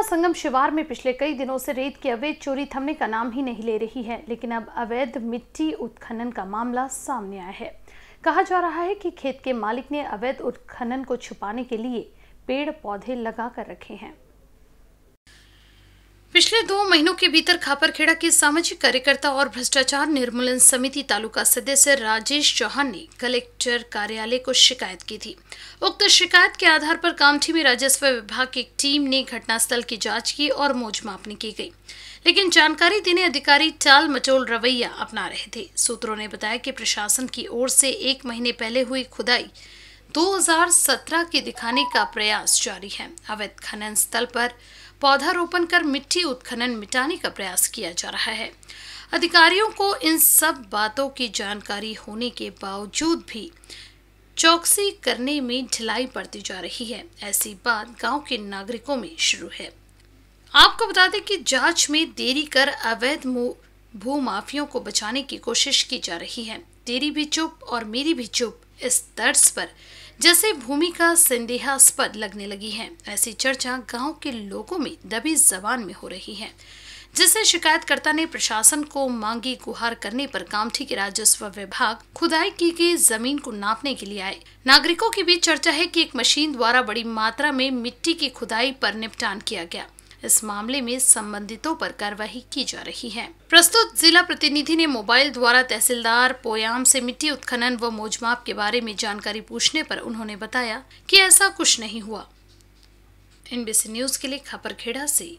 महिला संगम शिवार में पिछले कई दिनों से रेत की अवैध चोरी थमने का नाम ही नहीं ले रही है लेकिन अब अवैध मिट्टी उत्खनन का मामला सामने आया है कहा जा रहा है कि खेत के मालिक ने अवैध उत्खनन को छुपाने के लिए पेड़ पौधे लगा कर रखे हैं पिछले दो महीनों के भीतर खापरखेड़ा के सामाजिक कार्यकर्ता और भ्रष्टाचार निर्मूलन समिति तालुका सदस्य राजेश चौहान ने कलेक्टर कार्यालय को शिकायत की थी उक्त शिकायत के आधार पर कामठी में राजस्व विभाग की एक टीम ने घटनास्थल की जांच की और मोज मापनी की गई लेकिन जानकारी देने अधिकारी टाल मचोल रवैया अपना रहे थे सूत्रों ने बताया कि प्रशासन की ओर से एक महीने पहले हुई खुदाई 2017 के दिखाने का प्रयास जारी है अवैध खनन स्थल पर पौधारोपण कर मिट्टी उत्खनन मिटाने का प्रयास किया जा रहा है अधिकारियों को इन सब बातों की जानकारी होने के बावजूद भी चौकसी करने में ढिलाई पड़ती जा रही है ऐसी बात गांव के नागरिकों में शुरू है आपको बता दें कि जांच में देरी कर अवैध भूमाफियों को बचाने की कोशिश की जा रही है तेरी भी चुप और मेरी भी चुप इस तर्ज पर जैसे भूमि का संदेहास्पद लगने लगी है ऐसी चर्चा गांव के लोगों में दबी जबान में हो रही है जिससे शिकायतकर्ता ने प्रशासन को मांगी गुहार करने पर कामठी के राजस्व विभाग खुदाई की गई जमीन को नापने के लिए आए नागरिकों के बीच चर्चा है कि एक मशीन द्वारा बड़ी मात्रा में मिट्टी की खुदाई पर निपटान किया गया इस मामले में संबंधितों पर कार्रवाई की जा रही है प्रस्तुत जिला प्रतिनिधि ने मोबाइल द्वारा तहसीलदार पोयाम से मिट्टी उत्खनन व मोजमाप के बारे में जानकारी पूछने पर उन्होंने बताया कि ऐसा कुछ नहीं हुआ एनबीसी न्यूज के लिए खपरखेड़ा से